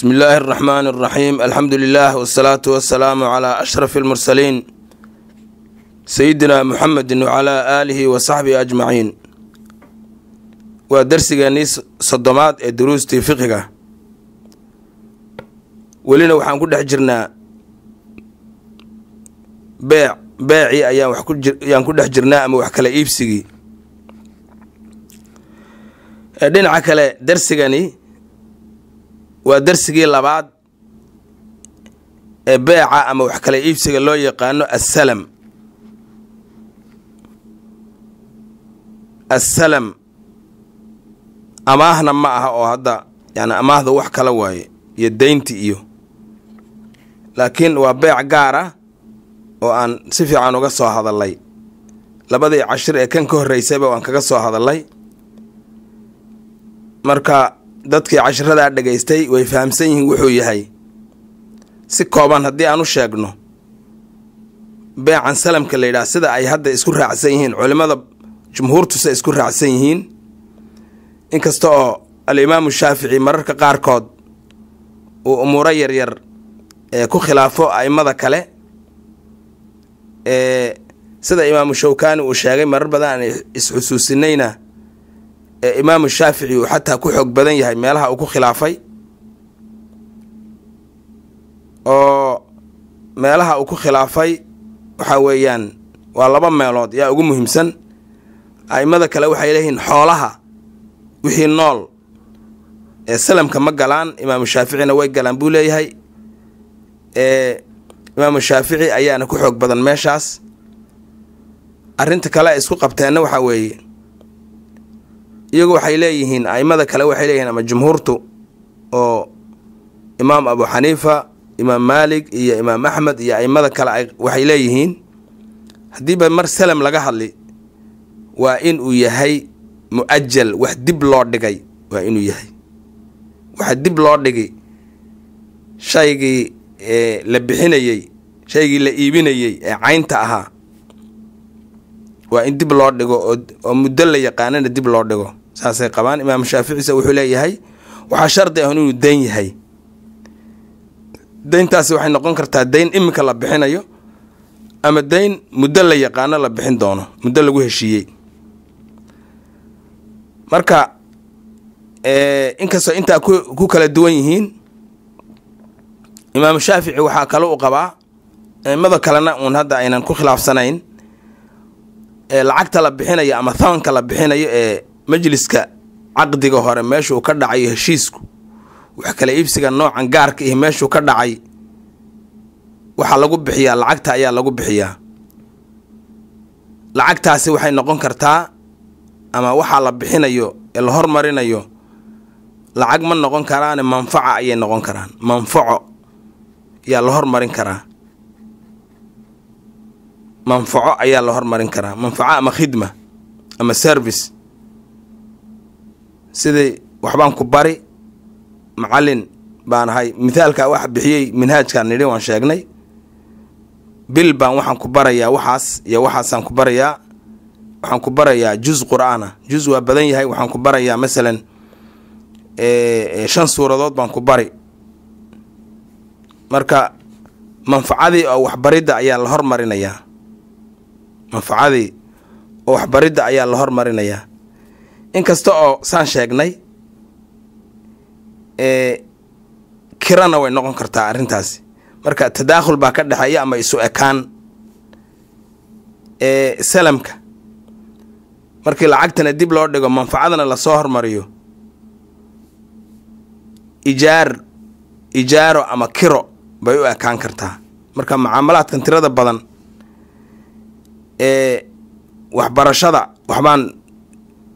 bismi illaahi araxmaan araxiim alxamdu lilaah wasalaatu wasalaamu calaa ashrafi almursaliin sayidinaa muxamedin wacalaa aalihi wa saxbihi ajmaciin waa darsigeennii soddomaad ee duruustii fiqiga welina waxaan ku dhex jirnaa beec beecii ayaan ku dhex jirnaa ama wax kale iibsigii dhinaca kale darsigani waa darsigii labaad ee beeca ama wax kale iibsiga loo yaqaano assalam assalam amaahna ma aha oo hadda yacni amaahda wax kala waaye iyo deynti iyo laakiin waa beec gaara ah oo aan si fiican uga soo hadallay labadii cashir ee kan ka horreysayba waan kaga soo hadallay marka dadkii cashiradaa dhagaystay way fahamsan yihiin wuxuu yahay si kooban haddii aan u sheegno beecan salamka la yidhaah sida ay hadda isku raacsan yihiin culimmada jumhuurtuse isku raacsan yihiin inkasta oo alimaamu shaafici mararka qaarkood uu umuuro yaryar ku khilaafo a'immada kale sida imaamu shawkaani uu sheegay marar badan aan isxusuusinayna ee imaamu shaafici uu xataa ku xoog badan yahay meelaha uu ku khilaafay oo meelaha uu ku khilaafay waxaa weeyaan waa laba meelood yaa ugu muhiimsan aimada kale waxay leeyihiin xoolaha wixii nool ee salamka ma galaan imaamu shaaficina way galaan buu leeyahay ee imaamu shaafici ayaana ku xoog badan meeshaas arrinta kale ay isku qabteenna waxaa weeye iyagu waxay leeyihiin aimada kale waxay leeyihiin ama jumhuurtu oo imaam abu xaniifa imaam maalik iyo imaam axmed iyo aimada kale waxay leeyihiin haddiiba mar salam laga hadli waa in uu yahay muajal wax dib loo dhigay waa inuu yahay waxa dib loo dhigi shaygii la bixinayey shaygii la iibinayey ee caynta ahaa waa in dib loo dhigo oo muddo la yaqaanana dib loo dhigo saasay qabaan imaam shaaficise wuxuu leeyahay waxaa shardi ah inuu dayn yahay dayntaasi waxay noqon kartaa dayn iminka la bixinayo ama dayn muddo la yaqaano la bixin doono muddo lagu heshiiyey marka inkastoo intaa ku kala duwan yihiin imaam shaafici waxaa kale u qabaa aimada kalena uun hadda aynan ku khilaafsanayn ee lacagta la bixinayo ama thamanka la bixinayo ee majliska caqdiga hore meeshuu ka dhacay heshiisku wax kale iibsiga noocan gaarka ihi ah meeshuu ka dhacay waxaa lagu bixiyaa lacagta ayaa lagu bixiyaa lacagtaasi waxay noqon kartaa ama waxaa la bixinayo ee la hormarinayo lacag ma noqon karaane manfaca ayay noqon karaan manfaco yaa la hormarin karaa manfaco ayaa la hormarin karaa manfaco ama khidma ama service sidii waxbaan ku bari macalin baan ahay mithaalkaa wax bixiyey minhaajkaan nidhi waan sheegnay bil baan waxaan ku barayaa waxaas iyo waxaasaan ku barayaa waxaan ku barayaa juz qur-aanah juz waa badan yahay waxaan ku barayaa masalan shan suuradood baan ku bari marka manfacadii oo waxbaridda ayaa la hormarinayaa manfacadii oo waxbaridda ayaa la hormarinayaa inkasta oo saan sheegnay kirana way noqon kartaa arintaasi marka tadaakhul baa ka dhexeeya ama isu ekaan salamka markii lacagtana dib loo dhigo manfacadana lasoo hormariyo ijaar ijaaro ama kiro bay u ekaan kartaa marka mucaamalaadkan tirada badan ee waxbarashada waxbaan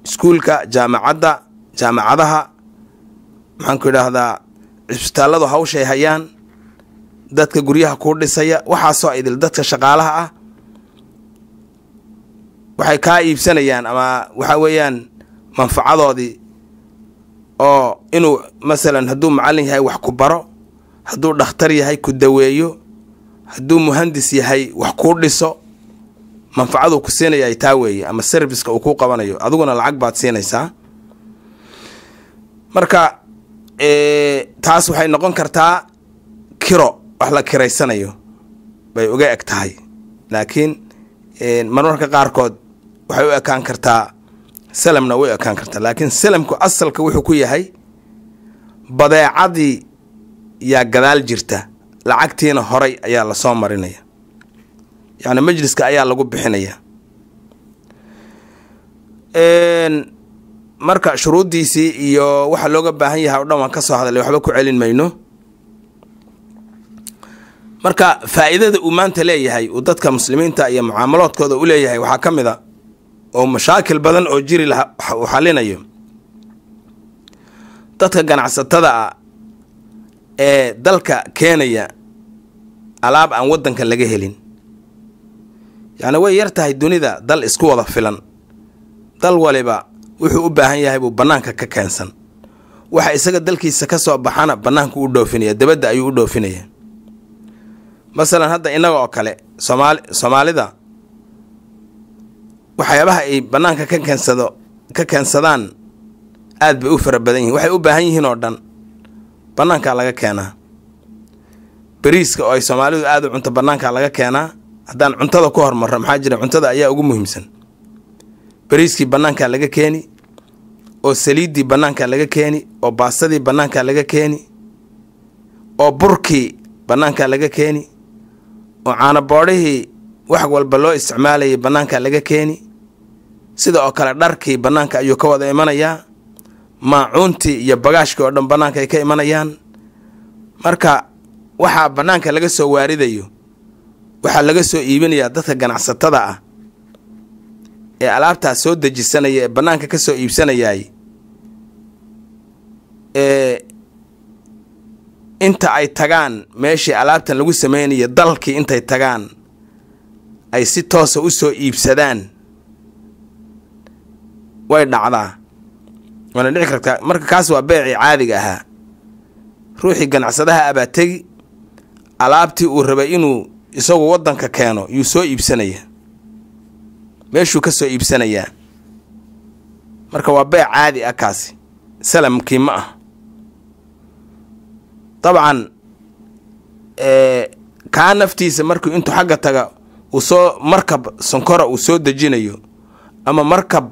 iskuulka jaamacadda jaamacadaha maxaanku idhaahdaa cisbitaalladu hawshay hayaan dadka guryaha kuu dhisaya waxaasoo idil dadka shaqaalaha ah waxay kaa iibsanayaan ama waxaa weeyaan manfacadoodii oo inuu masalan hadduu macallin yahay wax ku baro hadduu dhakhtar yahay ku daweeyo hadduu muhandis yahay wax kuu dhiso manfacaduu ku siinaya ay taa weeye ama serviska uu ku qabanayo adiguna lacag baad siinaysaa marka taas waxay noqon kartaa kiro wax la kiraysanayo bay uga eg tahay laakiin marmarka qaarkood waxay u ekaan kartaa salamna way u ekaan kartaa laakiin salamku asalka wuxuu ku yahay badeecadii yaa gadaal jirta lacagtiina horay ayaa lasoo marinaya yani majliska ayaa lagu bixinaya marka shuruuddiisii iyo waxa looga baahan yahay o dhan waan ka soo hadalay waxba ku celin mayno marka faa uu maanta leeyahay uu dadka muslimiinta iyo mucaamaloodkooda u leeyahay waxaa ka mid a oo mashaakil badan oo jiri uu xalinayo dadka ganacsatada ah ee dalka keenaya alaab aan waddanka laga helin yacni way yar tahay dunida dal isku wada filan dal waliba wuxuu u baahan yahay buu bannaanka ka keensan waxa isaga dalkiisa ka soo baxana bannaanku u dhoofinaya dabadda ayuu u dhoofinaya masalan hadda innaga oo kale soomaali soomaalida waxyaabaha ay bannaanka ka keensado ka keensadaan aad bay u fara badan yihin waxay u baahan yihiin oo dhan bannaankaa laga keenaa beriiska oo ay soomaalidu aada u cunto bannaankaa laga keenaa haddaan cuntada ku hormarno maxaa jira cuntada ayaa ugu muhiimsan bariiskii bannaankaa laga keeni oo saliiddii bannaankaa laga keeni oo baasadii bannaankaa laga keeni oo burkii bannaankaa laga keeni oo caanaboodhihii wax walba loo isticmaalayay bannaanka laga keeni sida oo kale dharkii bannaanka ayuu ka wada imanayaa maacuuntii iyo bagaashkii oo dhan bannaanka ay ka imanayaan marka waxaa bannaanka laga soo waaridayo waxaa laga soo iibinayaa dadka ganacsatada ah ee alaabtaa soo dejisanaya ee bannaanka ka soo iibsanayaay ee inta ay tagaan meeshii alaabtan lagu sameynaya dalkii intay tagaan ay si toosa u soo iibsadaan way dhacdaa waana dhici kartaa marka kaas waa beecii caadiga ahaa ruuxii ganacsadaha abaa tegi alaabtii uu rabay inuu isagu wadanka keeno yuu soo iibsanaya meeshuu ka soo iibsanayaa marka waa bee caadi a ah kaasi salamkii ma ah dabcan kaa naftiisa markuu intuu xagga taga uu soo markab sonkora uu soo dejinayo ama markab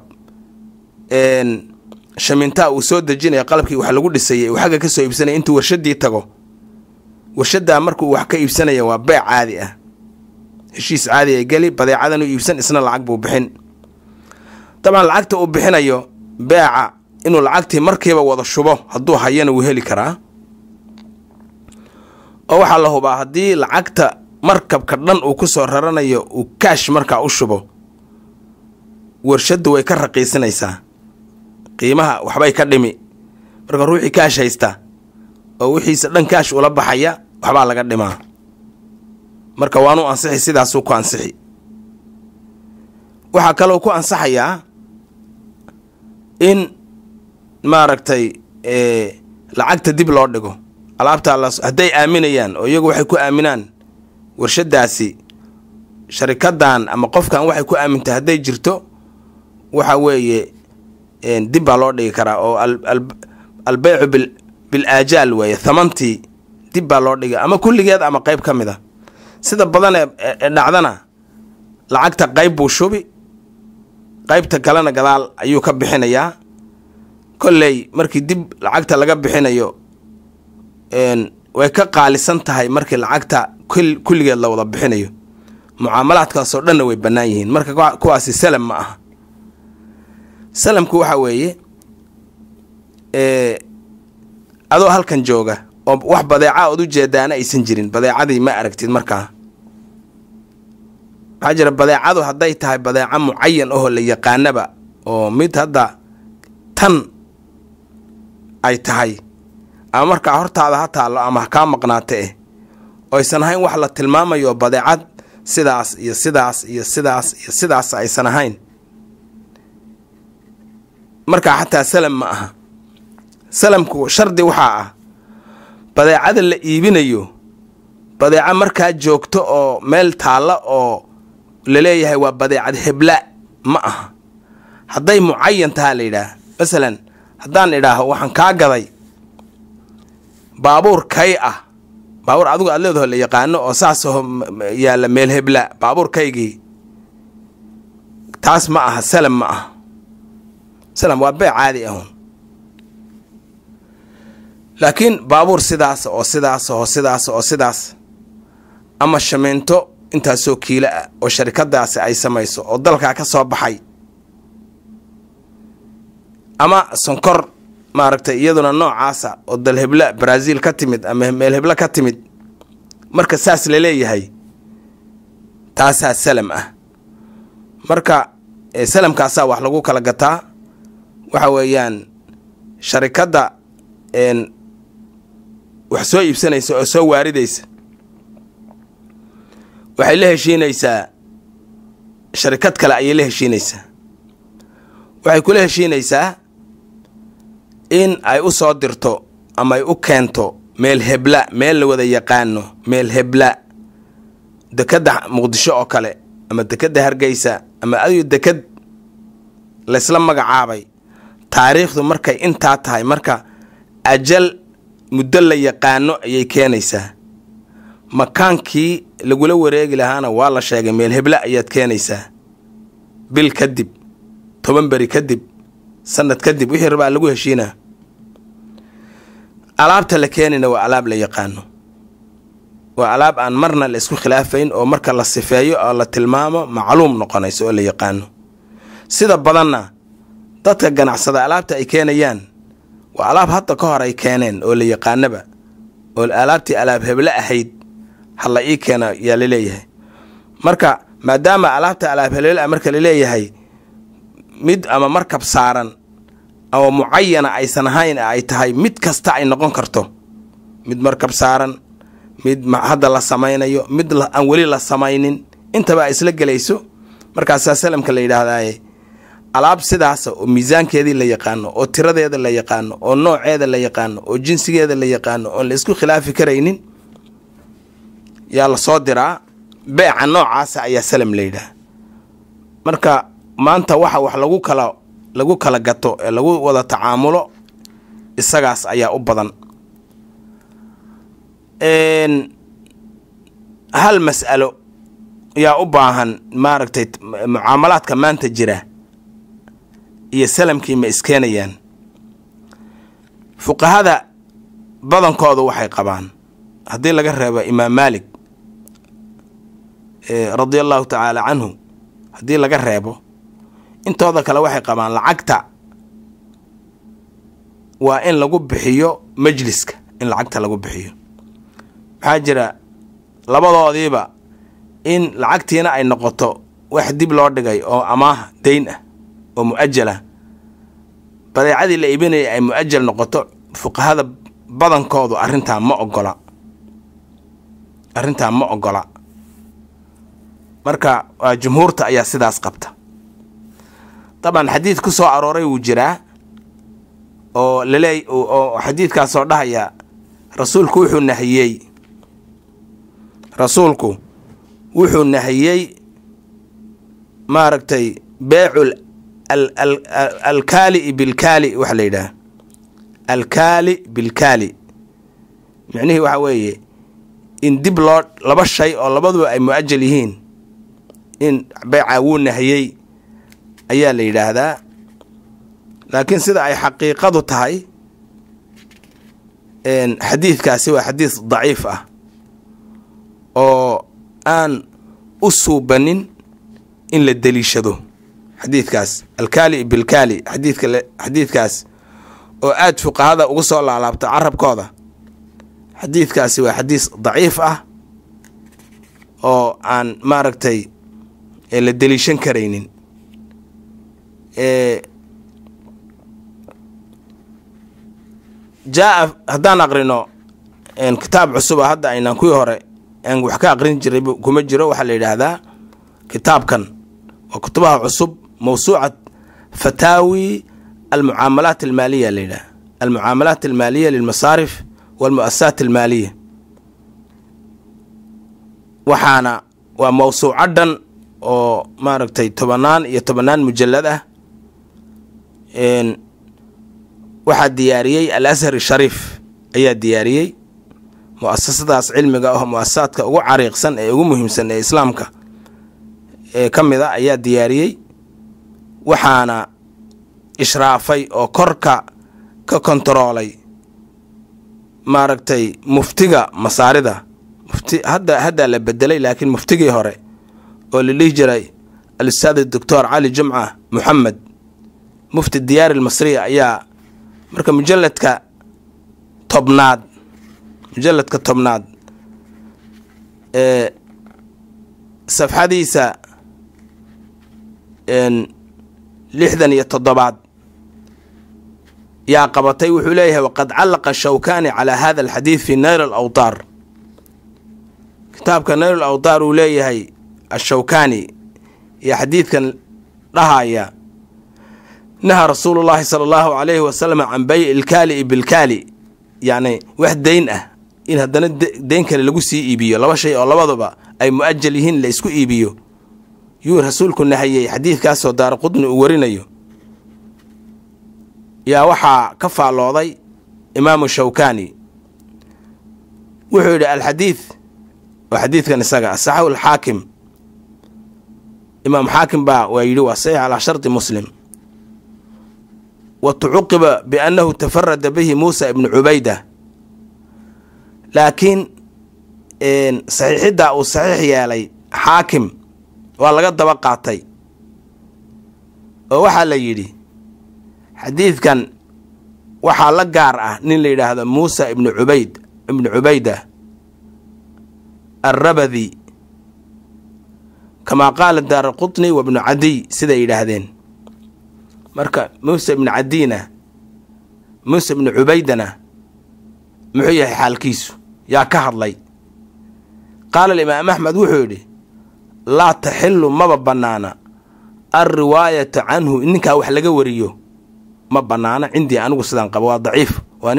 shamintaa uu soo dejinayo qalabkii wax lagu dhisayay uu xagga ka soo iibsanaya intuu warshaddii tago warshadaa markuu wax ka iibsanaya waa beec caadi ah heshiis caadi a geli badeecadanu iibsan isna lacag buu bixin dabcan lacagta uu bixinayo beeca inuu lacagtii markiiba wada shubo hadduu hayana wuu heli karaa oo waxaa la hubaa haddii lacagta markabka dhan uu ku soo raranayo uu kaash markaa u shubo warshaddu way ka raqiisinaysaa qiimaha waxbay ka dhimi marka ruuxii kaash haysta oo wixiisa dhan kaash ula baxaya waxbaa laga dhimaa marka waanuu ansixi sidaasuu ku ansixi waxaa kaloo ku ansaxayaa in maaragtay lacagta dib loo dhigo alaabtaa la hadday aaminayaan oo iyagu waxay ku aaminaan warshadaasi sharikadan ama qofkan waxay ku aamintay hadday jirto waxa weeye dib baa loo dhigi karaa oo albeycu bil aajaal weeye thamantii dib baa loo dhigay ama kulligeed ama qayb ka mid a ah. sida badan ee dhacdana lacagta qayb buu shubi qaybta kalena gadaal ayuu ka bixinayaa kolley markii dib lacagta laga bixinayo way ka qaalisan tahay markii lacagta kulligeed la wada bixinayo mucaamalaadkaasoo dhanna way bannaan yihiin marka kuwaasi salam ma aha salamku waxaa weeye adoo halkan jooga oo wax badeeca ood u jeedaana aysan jirin badeecadii ma aragtid markaa maxaa jira badeecadu hadday tahay badeeco mucayan oho la yaqaanaba oo mid hadda tan ay tahay ama markaa hortaada ha taallo ama ha kaa maqnaate eh oysan ahayn wax la tilmaamayo badeecad sidaas iyo sidaas iyo sidaas iyo sidaas aysan ahayn markaa xataa salam ma aha salamku shardi waxaa ah badeecada la iibinayo badeeco markaa joogto oo meel taalla oo laleeyahay waa badeecad heblaa ma aha hadday mucayan tahaa la yidhaah masalan haddaan idhaaho waxaan kaa gaday baabuur kay ah baabuur adigu aad leedaho la yaqaano oo saasoo yaalla meel hebla baabuur kaygii taas ma aha salam ma aha salam waa bee caadi ahun laakiin baabuur sidaas oo sidaas oo sidaas oo sidaas ama shamiinto intaasoo kiilo ah oo sharikadaasi ay samayso oo dalkaa ka soo baxay ama sonkor maaragtay iyaduna noocaasa oo dalhebla baraasiil ka timid ama meel heblo ka timid marka saas la leeyahay taasaa salam ah marka salamkaasaa wax lagu kala gataa waxa weeyaan sharikada wax soo iibsanaysa oo soo waaridaysa waxay la heshiinaysaa sharikad kale ayay la heshiinaysaa waxay kula heshiinaysaa in ay u soo dirto ama ay u keento meel hebla meel la wada yaqaano meel hebla dekadda muqdisho oo kale ama dekadda hargeysa ama ayu dekad laysla magacaabay taariikhdu markay intaa tahay marka ajal muddo la yaqaano ayay keenaysaa makaankii lagula wareegi lahaana waa la sheegay meel hebla ayaad keenaysaa bil kadib toban beri kadib sanad kadib wixii rabaa lagu heshiinaa alaabta la keenayna waa alaab la yaqaano waa alaab aan marna la isku khilaafayn oo marka la sifeeyo oo la tilmaamo macluum noqonayso oo la yaqaano sida badanna dadka ganacsada alaabta ay keenayaan waa alaab hadda ka hor ay keeneen oo la yaqaanaba oo alaabtii alaab heble ahayd la ii keena yaa laleeyahay marka maadaama alaabta alaab heblel a ah marka laleeyahay mid ama markab saaran ama mucayana aysan ahayn ay tahay mid kasta ay noqon karto mid markab saaran mid hadda la samaynayo mid aan weli la samaynin intaba isla gelayso markaasaa salamka la yidhaahdaaye alaab sidaasa oo miisaankeedii la yaqaano oo tiradeeda la yaqaano oo nooceeda la yaqaano oo jinsigeeda la yaqaano oon la isku khilaafi karaynin yaa lasoo diraa beeca noocaasa ayaa salam la yidhaha marka maanta waxa wax lagu kala lagu kala gato ee lagu wada tacaamulo isagaas ayaa u badan hal mas'alo yaa u baahan maaragtay mucaamalaadka maanta jira iyo salamkii ma iskeenayaan fuqahada badankoodu waxay qabaan haddii laga reebo imaam maalik eh, radi allahu tacaala canhu haddii laga reebo intooda kale waxay qabaan lacagta waa in lagu bixiyo majliska in lacagta lagu bixiyo maxaa jira labadoodiiba in lacagtiina ay noqoto wax dib loo dhigay oo amaah deyn ah oo mucajalah badeecadii la iibinaya ay mucajal noqoto fuqahada badankoodu arintaa ma ogola arrintaa ma ogola marka waa jumhuurta ayaa sidaas qabta dabcan xadiid ku soo arooray wuu jiraa oo laleey oo xadiidkaasoo dhahaya rasuulku wuxuu nahiyey rasuulku wuxuu nahiyey maaragtay beecul alkaali bilkaali waxa la yidhaha alkaali bilkaali micnihii waxaa weeye in dib loo laba shay oo labaduba ay mucajal yihiin in beycaa wuu nahiyey ayaa la yidhaahdaa laakiin sida ay xaqiiqadu tahay xadiidkaasi waa xadiid daciif ah oo aan u suubanin in la deliishado xadiidkaas alkaali bilkaali xadiidkaas oo aada fuqahada uga soo laalaabta carabkooda xadiidkaasi waa xadiis daciif ah oo aan maaragtay la deliishan karaynin jaaa haddaan aqrino kitaab cusuba hadda aynaan kuwii hore aan wax ka aqrin jiray kuma jiro waxaa la yidhaahdaa kitaabkan oo kutubaha cusub mawsuuca fataawi almucaamalaat almaaliya layidhaah almucaamalaat almaaliya lilmasaarif walmuasasaat almaaliya waxaana waa mawsuuco dhan oo maaragtay tobanaan iyo tobannaan mujalad ah waxaa diyaariyey al ashar shariif ayaa diyaariyey muasasadaas cilmiga ah oo muasasaadka ugu cariiqsan ee ugu muhiimsan ee islaamka ee ka mid a ah ayaa diyaariyey waxaana ishraafay oo korka ka kontaroolay maaragtay muftiga masaarida mufti hadda haddaa la bedelay laakiin muftigii hore oo la dhihi jiray alistaad doctor cali jumca muxamed mufti diyaari lmasriya ayaa marka mujalladka tobnaad mujalladka tobnaad ee safxadiisa lixdan iyo toddobaad yaa qabatay wuxuu leeyahay waqad callaqa shawkani calaa hada alxadiid fi nayr alawtaar kitaabka nayr alawtaar uu leeyahay ashawkaani iyo xadiidkan dhahaya nahaa rasuulu llaahi sala allahu calayhi wasalam can bayci ilkaali bilkaali yacni wax deyn ah in haddana deyn kale lagu sii iibiyo laba shay oo labaduba ay mu-ajal yihiin la isku iibiyo yuu rasuulku nahayey xadiidkaasoo daaraqudni uu warinayo yaa waxaa ka faallooday imaamu shawkaani wuxuu yidhi alxadiid oo xadiidkan isaga asaxahu alxaakim imaam xaakim baa waa yidhi waa saxiix calaa sharti muslim wa tucuqiba biannahu tafarada bihi muusa ibnu cubayda laakiin saxiixiddaa uu saxiix yeelay xaakim waa laga daba qaatay oo waxaa la yidhi xadiidkan waxaa la gaar ah nin la yidhaahdo muusa ibnu cubayd ibnu cubayda alrabadi kamaa qaala daar qutni wa ibnu cadiy siday yidhaahdeen marka muuse ibnu cadiyna muuse ibnu cubaydana muxuu yahay xaalkiisu yaa ka hadlay qaala alimaam axmed wuxuu yidhi laa taxilu maba banaana alriwaayata canhu ninkaa wax laga wariyo ma banaana cindii anigu sidaan qabo waa daciif waa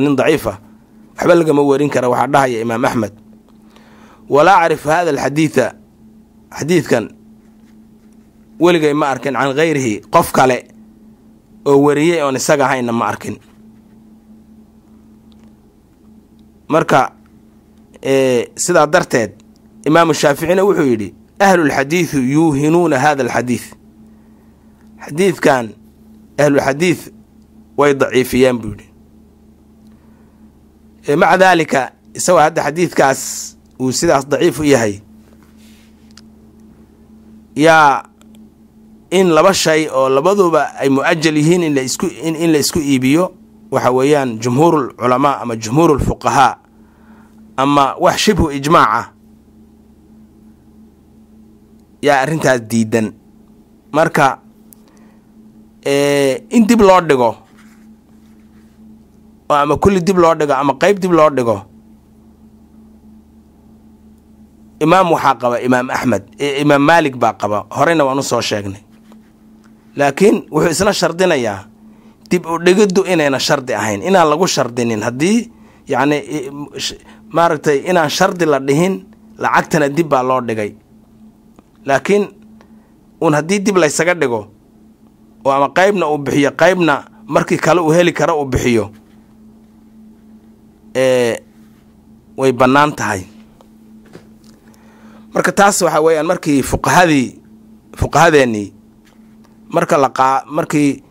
nin daciif ah waxba lagama warin kara waxaa dhahaya imaam axmed walaa acrif hada alxadiida xadiidkan weligay ma arkin can hayrihi qof kale oo wariyey oon isaga ahaynna ma arkin marka sidaa darteed imaamu shaaficina wuxuu yidhi ahlu ahlulxadiidu yuuhinuuna hada alxadiid xadiidkan xadiid way daciifiyeen buu yihi maca daalika isagoo hadda xadiidkaas uu sidaas daciif u yahay yaa in laba shay oo labaduba ay mu-ajal yihiin in la isku iibiyo waxa weeyaan jumhuur ulculamaa ama jumhuur ulfuqahaa ama wax shibhu ijmaac ah yaa arrintaas diidan marka eh, in dib loo dhigo oo ama kulli dib loo dhigo ama qeyb dib loo dhigo imaam waxaa qaba imaam axmed imaam maalik baa qaba horeyna waan u soo sheegnay laakiin wuxuu isna shardinayaa dib u dhigiddu inayna shardi ahayn inaan lagu shardinin haddii yacni maaragtay inaan shardi la dhihin lacagtana dib baa loo dhigay laakiin uun haddii dib laysaga dhigo oo ama qaybna uu bixiyo qaybna markii kale uu heli karo uu bixiyo way bannaan tahay marka taas waxa weeyaan markii fuqahadii fuqahadeennii marka laqaa markii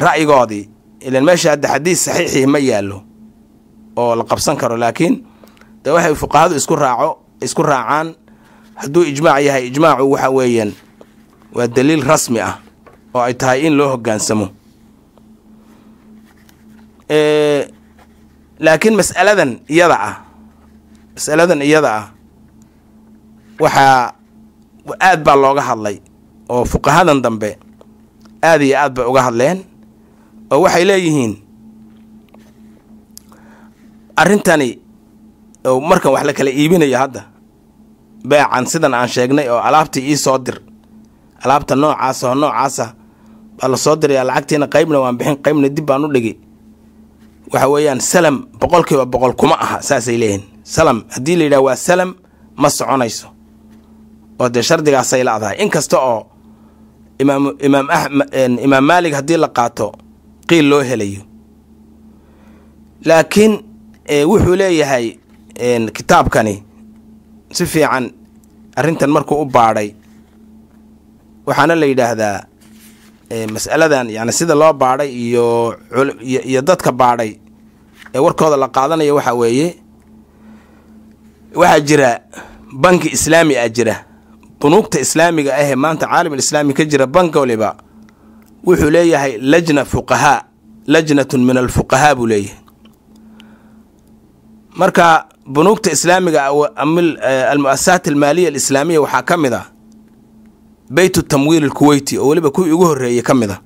ra'yigoodii ilan meesha hadda xadiis saxiixii ma yaallo oo la qabsan karo laakiin de waxay fuqahadu isku raaco isku raacaan hadduu ijmaac yahay ijmaacu waxa weeyaan waa daliil rasmi ah oo ay tahay in loo hoggaansamo laakiin masaladan iyada ah masaladan iyada ah waxaa aad baa looga hadlay oo fuqahadan dambe aad iyo aad bay uga hadleen oo waxay leeyihiin arrintani oo markan wax la kala iibinaya hadda beecan sidan aan sheegnay oo alaabtii ii soo dir alaabta noocaas oo noocaasa baa soo diraya lacagtiina qaybna waan bixin qaybna dib baan u dhigay waxa weeyaan salam boqolkiiba boqol kuma aha saasay leeyihin salam haddii la layidhaha waa salam ma soconayso oo dee shardigaasay ladahay inkasta oo imaam imaam ah, imaam maalig haddii la qaato qiil loo helayo laakiin wuxuu leeyahay kitaabkani si fiican arrintan markuu u baadhay waxaana la yidhaahdaa eh, mas'aladan yacni sida loo baadhay iyo iyo dadka baadhay ee warkooda la qaadanaya waxaa weeye waxaa jira banki islaami ah jira bunuugta islaamiga ah ee maanta caalam alislaami ka jira bank waliba wuxuu leeyahay lajna fuqahaa lajnatun min alfuqahaa buu leeyahay marka bunuugta islaamiga ah, eh, almuasasaat almaaliya alislaamiya waxaa ka mid ah beyt tamwiil alkuweyti oo weliba kuwii ugu horreeyey ka mid a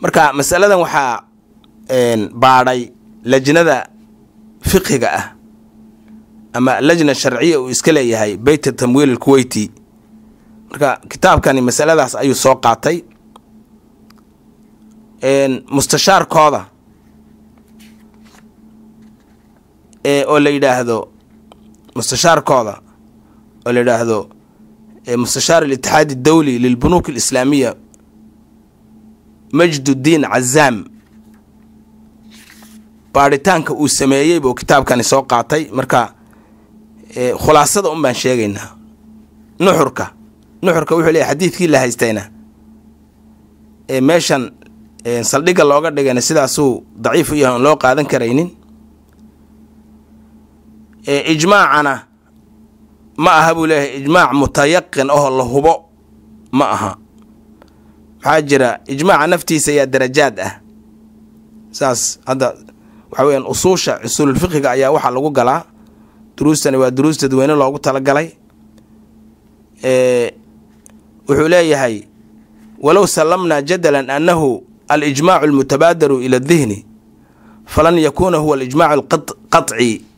marka masaladan waxaa baadhay lajnada fiqhiga ah ama lajna sharciya uu iska leeyahay beyt tamwiil alkuweyti marka kitaabkani masaladaas ayuu soo qaatay mustashaarkooda oo la yidhaahdo mustashaarkooda oo la yidhaahdo mustashaar alitixaad dowli lilbunuuk alislaamiya majdudiin cazaam baadhitaanka uu sameeyey buu kitaabkani soo qaatay marka khulaasada un baan sheegaynaa nuxurka nuxurka wuxuu leeyahy xadiidkii la haystayna meeshan saldhigga looga dhigayna sidaasuu daciif u yahay oon loo qaadan karaynin ijmaacana ma aha buu leeyahay ijmaac mutayaqin oho la hubo ma aha maxaa jira ijmaaca naftiisa ayaa darajaad ah saas hadda waxaa weyaan usuusha usuululfiqiga ayaa waxaa lagu galaa duruustani waa duruus dadweyne loogu talagalay wuxuu leeyahay walow sallamnaa jadalan annahu alijmaacu almutabaadaru ila dihni falan yakuuna huwa alijmaacu alqaطci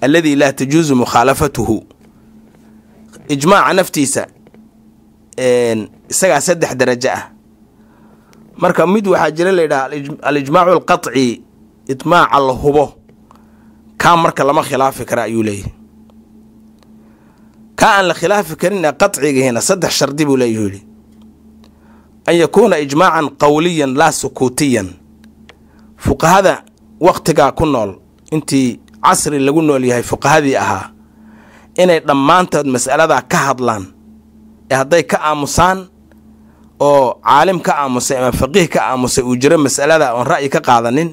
alladii laa tajuusu mukhaalafatuhu ijmaaca naftiisa isagaa saddex darajo ah marka mid waxaa jira layidhaha alijmaacu alqaci itmaaca la hubo kaa marka lama khilaafi kara ayuu leeyahy kaa aan la khilaafi karin qacigihina saddex shardi buu leeyuu yihi an yakuuna ijmaacan qowliyan laa sukuutiyan fuqahada waqtigaa ku nool intii casri lagu nool yahay fuqahadii ahaa inay dhammaantood mas'aladaa ka hadlaan ee hadday ka aamusaan oo caalim ka aamusay ama faqiih ka aamusay uu jiro mas'alada oon ra'yi ka qaadanin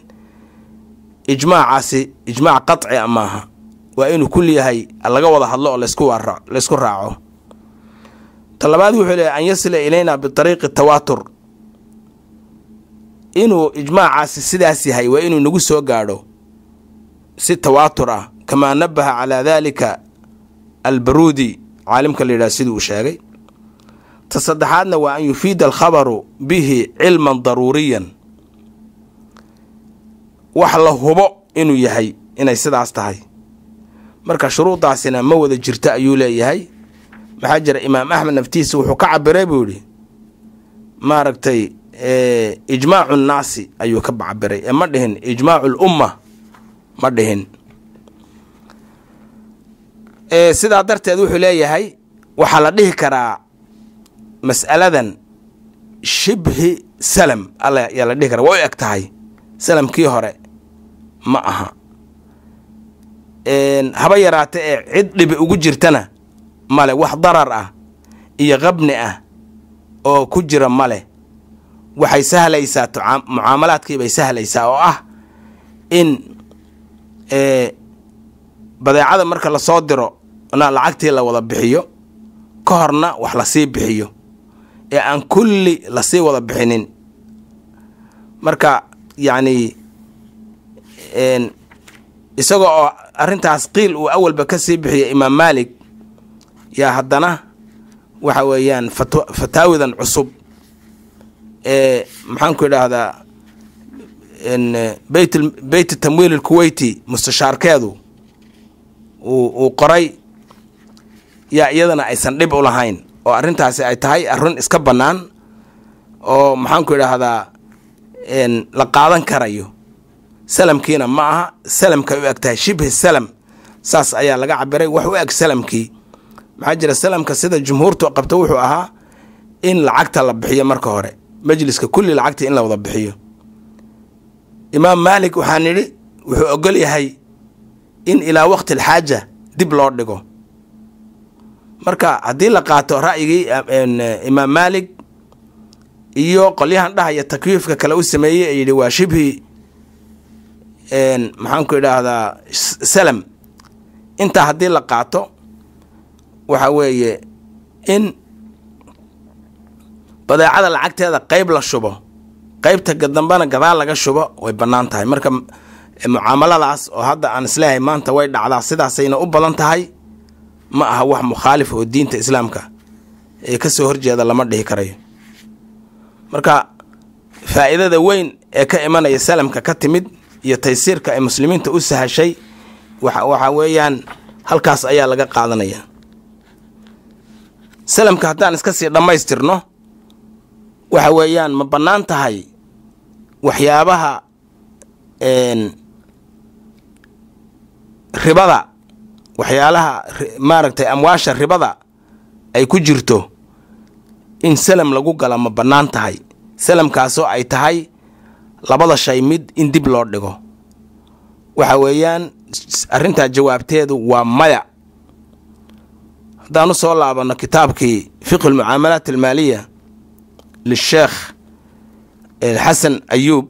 ijmaacaasi ijmaac qaci ah maaha waa inuu kul yahay laga wada hadlo oo laysku raaco talabaad wuxuu leeya an yasila ilayna bitariiqi tawaatur inuu ijmaacaasi sidaas yahay waa inuu nagu soo gaadho si tawaatur ah kamaa nabaha calaa dalika albaruudi caalimka layidhaha sidii uu sheegay ta saddexaadna waa an yufiida alkhabaru bihi cilman daruuriyan wax la hubo inuu yahay inay sidaas tahay marka shuruuddaasina ma wada jirta ayuu leeyahay maxaa jira imaam axmed naftiisa wuxuu ka cabiray buu yidhi maaragtay eh, ijmaacu nnaasi ayuu ka cabiray ee ma dhihin ijmaacu lumma ma dhihin sidaa darteed wuxuu leeyahay waxaa la dhihi karaa mas'aladan shibhi salam ayaa la dhihi karaa waa u eg tahay salamkii hore ma aha haba yaraata ee cid dhibi ugu jirtana male wax darar ah iyo qabni ah oo ku jira male waxay sahlaysaa mucaamalaadkiibay sahlaysaa oo ah in ee badeecada marka lasoo diro na lacagtii la wada bixiyo ka horna wax lasii bixiyo ee aan kulli lasii wada bixinin marka yacnii isaga oo arrintaas qiil uu awalba ka sii bixiya imaam maalik yaa haddana waxa weeyaan fataawidan cusub ee maxaanku idhaahdaa beyt tamwiil alkuweyti mustashaarkeedu uu qoray yaa iyadana aysan dhib u lahayn oo arintaasi ay tahay arun iska bannaan oo maxaanku idhaahdaa la qaadan karayo salamkiina ma aha salamka u eg tahay shibhi salam saas ayaa laga cabiray wax u eg salamkii maxaa jira salamka sida jumhuurtu qabta wuxuu ahaa in lacagta la bixiyo marka hore majliska kulli lacagta in la wada bixiyo imaam maalik waxaa nidhi wuxuu ogol yahay in ilaa waqti alxaaja dib loo dhigo marka haddii la qaato ra'yigii imaam maalik iyo qolyahan dhahaya takyiifka kale u sameeyey ee yidhi waa shibhi maxaanku idhaahdaa salam intaa haddii la qaato waxa weeye in badeecada lacagteeda qayb la shubo qaybta dambena gadaal laga shubo way banaan tahay marka eh, mucaamaladaas oo hadda aan isleeyahay maanta way dhacdaa sidaasayna u badan tahay ma aha wax mukhaalif oo diinta islaamka ee kasoo horjeeda lama dhihi karayo marka faa'iidada weyn ee ka imanaya salamka ka timid iyo taysiirka ay muslimiinta u sahashay waxa weeyaan halkaas ayaa laga qaadanaya salamka haddaan iska sii dhammaystirno waxa weeyaan ma bannaan tahay waxyaabaha ribada waxyaalaha maaragtay amwaasha ribada ay ku jirto in salam lagu gala ma bannaan tahay salamkaasoo ay tahay labada shay mid in dib loo dhigo waxa weeyaan arrintaa jawaabteedu waa maya haddaan u soo laabanno kitaabkii fiqhi lmucaamalaat almaaliya lisheekh xasan ayuub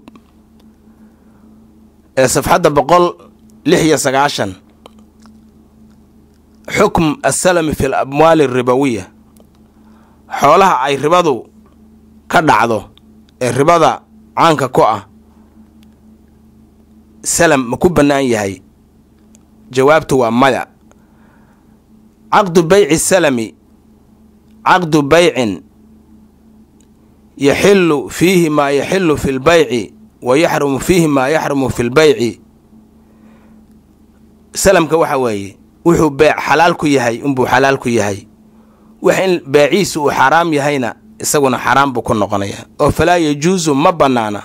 ee safxadda boqol lix iyo sagaashan xukm asalami fi lamwaali aribawiya xoolaha ay ribadu ka dhacdo ee ribada caanka ku ah salam ma ku bannaan yahay jawaabtu waa maya caqdu bayci salami caqdu baycin yaxilu fiihi maa yaxilu fi lbayci wa yaxrumu fiihi maa yaxrumu fi lbayci salamka waxa weeye wuxuu beec xalaal ku yahay unbuu xalaal ku yahay wax in beeciisa uu xaaraam yahayna isaguna xaaraam buu ku noqonayaa oo falaa yajuusu ma bannaana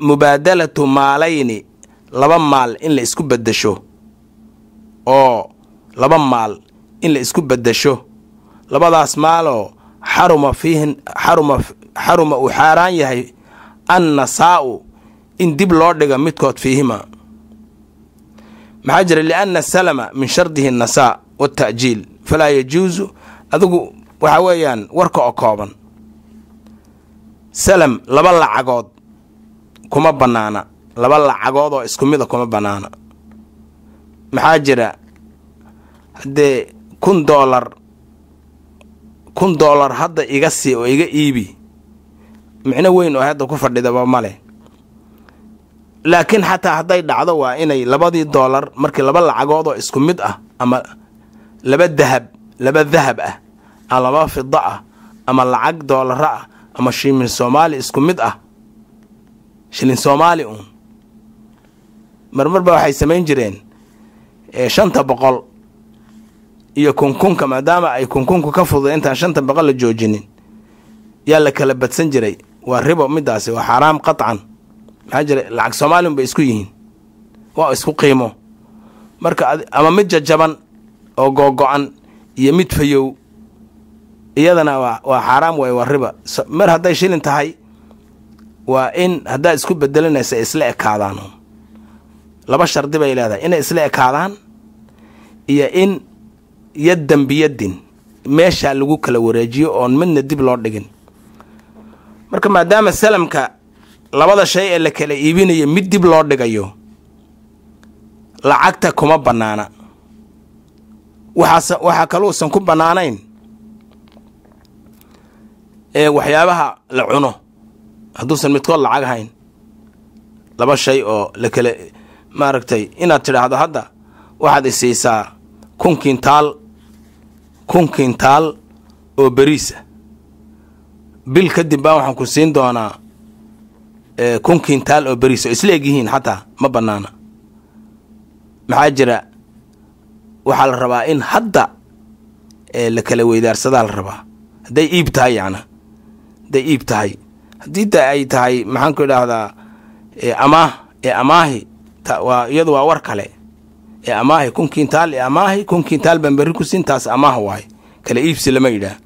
mubaadalatu maalayni laba maal in la isku beddesho oo laba maal in la isku beddesho labadaas maaloo xaruma fiihin xaruma xaruma uu xaaraan yahay annasaa'u in dib loo dhiga midkood fiihima maxaa jira lianna salama min shardihi nasaa wata'jiil falaa yajuusu adigu waxa weeyaan warka oo kooban salam laba lacagood kuma bannaana laba lacagood oo isku mida kuma bannaana maxaa jira haddee kun doolar kun doolar hadda iga sii oo iga iibi micno weyn oo hadda ku fadhidaba male laakiin xataa hadday dhacdo waa inay labadii doolar markii laba lacagood oo isku mid ah ama laba dahab laba dahab ah ama laba fida ah ama lacag doolara ah ama shilin soomaali isku mid ah shilin soomaali uun marmar waxay samayn jireen shanta boqol iyo kunkunka maadaama ay kunkunku ka fududa intaan shanta boqol la joojinin yaa la kala badsan jiray waa ribo midaasi waa xaaraam qacan maxaa jira lacag soomaaliyun bay isku yihiin waa isku qiimo marka ama mid jajaban oo googo-an iyo mid fayow iyadana waa xaaraam waay waa riba mar hadday shilin tahay waa in haddaa isku bedelinaysa isla ekaadaan laba shardi bay leedahay inay isla ekaadaan iyo in yaddan biyadin meeshaa lagu kala wareejiyo oon midna dib loo dhigin marka maadaama salamka labada shay ee la kala iibinayo mid dib loo dhigayo lacagta kuma bannaana waxaa kaluusan ku bannaanayn ee waxyaabaha la cuno hadduusan midkood lacag hayn laba shay oo la kala maaragtay inaad tidhaahdo hadda waxaad isiisaa kunkiintaal kun kintaal oo beriisa ah. bil kadib baa waxaan ku siin doonaa eh, kun kintaal oo beriis oo isla yihiin xataa ma bannaana maxaa jira waxaa la rabaa in hadda eh, la kala weydaarsadaa la rabaa hadday iib tahay yacna hadday iib tahay haddii ta ay tahay maxaanku idhaahdaa eh, amaah ee amaahi iyadu waa war kale ee amaahay kun kintaal ee amaahay kun kintaal baan berri ku siin taas amaah waay kale iibsi lama yidhaah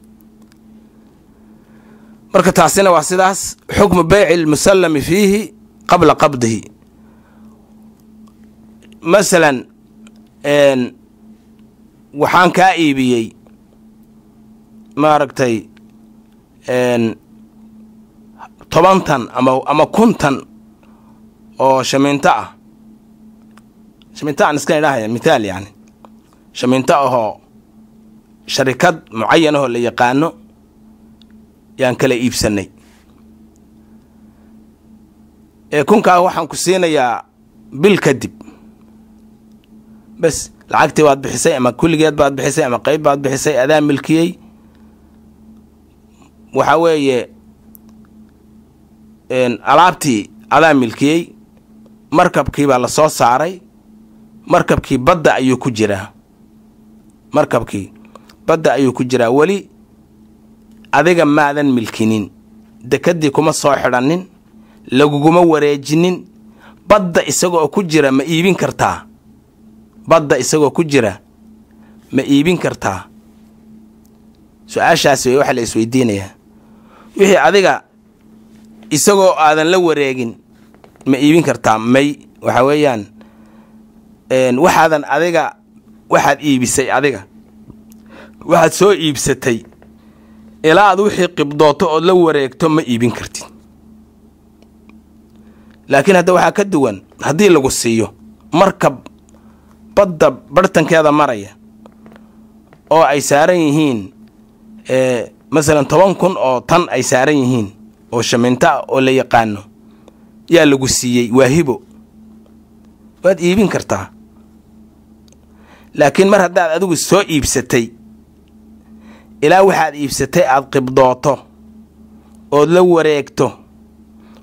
marka taasina waa sidaas xukmu beyci lmusallami fiihi qabla qabdihi masalan waxaan kaa iibiyey maaragtay tobantan tan ama ama kun oo shamiinto ah shamintaan iska idhahaya mithaal yani shaminto ahoo sharikad mucayan ahoo la yaqaano yaan kala iibsanay ee kunkaa waxaan ku siinayaa bil kadib bes lacagtii baad bixisay ama kulligeed baad bixisay ama qayb baad bixisay adaa milkiyey waxa weeye alaabtii adaa milkiyey markabkii baa la soo saaray markabkii badda ayuu ku jiraa markabkii badda ayuu ku jiraa weli adiga maadan milkinin dekeddii kuma soo xidhannin laguguma wareejinin badda isagoo ku jira ma iibin kartaa badda isagoo ku jira ma iibin kartaa su-aashaasi wey waxaa la isweydiinayaa wixii adiga isagoo aadan la wareegin ma iibin kartaa may waxaa weeyaan waxaadan adiga waxaad iibisay adiga waxaad soo iibsatay ilaa ad wixii qibdooto ood la wareegto ma iibin kartid laakiin hadda waxaa ka duwan haddii lagu siiyo markab badda barhtankeeda maraya oo ay saaran yihiin masalan toban kun oo tan ay saaran yihiin oo shaminta oo la yaqaano yaa lagu siiyey waa hibo waad iibin kartaa laakiin mar haddaad adigu soo iibsatay ilaa waxaad iibsatay aad qibdooto ood la wareegto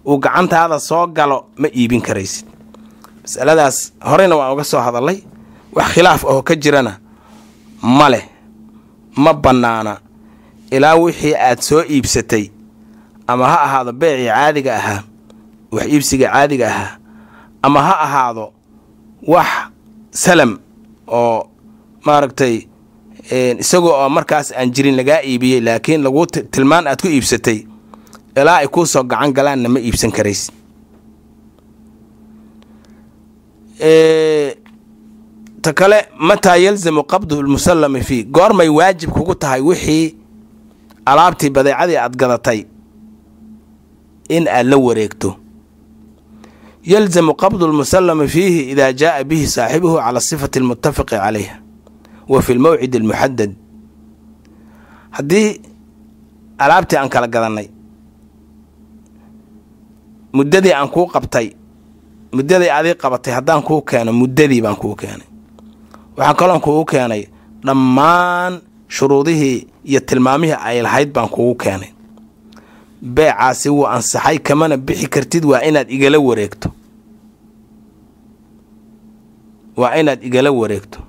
uu gacantaada soo galo ma iibin karaysid masaladaas horeyna waan uga soo hadallay wax khilaaf ahoo ka jirana ma leh ma bannaana ilaa wixii aad soo iibsatay ama ha ahaado beecii caadiga ahaa wax iibsiga caadiga ahaa ama ha ahaado wax salam oo maaragtay isagoo ah, markaas aan jirin lagaa iibiyey laakiin lagu tilmaan aad ku iibsatay ilaa ay kuu soo gacan galaanna ma iibsan karays ta kale mataa yalzamu qabdu lmusallami fii goormay waajib kugu tahay wixii alaabtii badeecadii aad gadatay in aad la wareegto yalzamu qabdu lmusalami fiihi idaa jaaa bihi saaxibuhu cala sifati almuttafaqi calayha wa fi lmawcidi almuxadad haddii alaabtii aan kala gadanay muddadii aan kuu qabtay muddadii adii qabatay haddaan kuu keeno muddadii baan kuu keenay waxaan kaloon kugu keenay dhammaan shuruudihii iyo tilmaamihii ay lahayd baan kugu keenay beecaasi wuu ansaxay kamana bixi kartid waa inaad igala wareegto waa inaad igala wareegto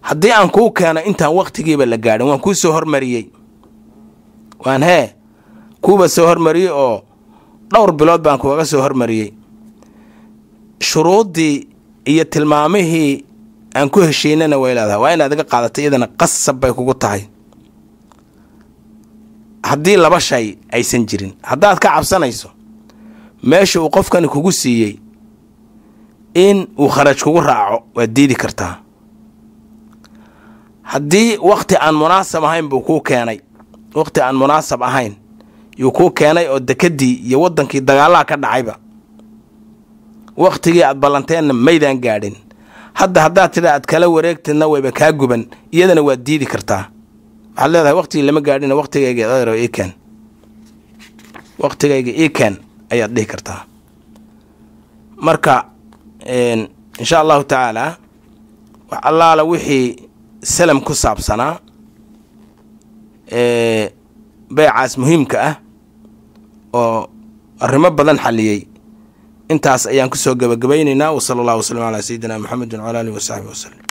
haddii aan kuu keeno intaan wakhtigiiba la gaadhin waan kuu soo hormariyey waan hee kuuba soo hormariyey oo dhowr bilood baan kugaga soo hormariyey shuruuddii iyo tilmaamihii aan ku heshiinana way leedahay waa inaad iga qaadato iyadana qasab bay kugu tahay haddii laba shay aysan jirin haddaad ka cabsanayso meesha uu qofkani kugu siiyey in uu kharaj kugu raaco waad diidi kartaa haddii wakhti aan munaasab ahayn buu kuu keenay wakhti aan munaasab ahayn yuu kuu keenay oo dekeddii iyo waddankii dagaalaha ka dhacayba wakhtigii aad ballanteenna maydaan gaadhin hadda haddaad tidha aad kala wareegtidna wayba kaa guban iyadana waad diidi kartaa waxaad leedahay waqtigii lama gaadhin waqtigayga adeero iikan waqtigayga iikan ayaad dhihi kartaa marka insha allahu tacaala wax allaala wixii salam ku saabsanaa beecaas muhiimka ah oo arrimo badan xaliyey intaas ayaan ku soo gabagabaynaynaa wa sala allah wasalam calaa sayidina moxamedin wala alihi wasaxbi wasalam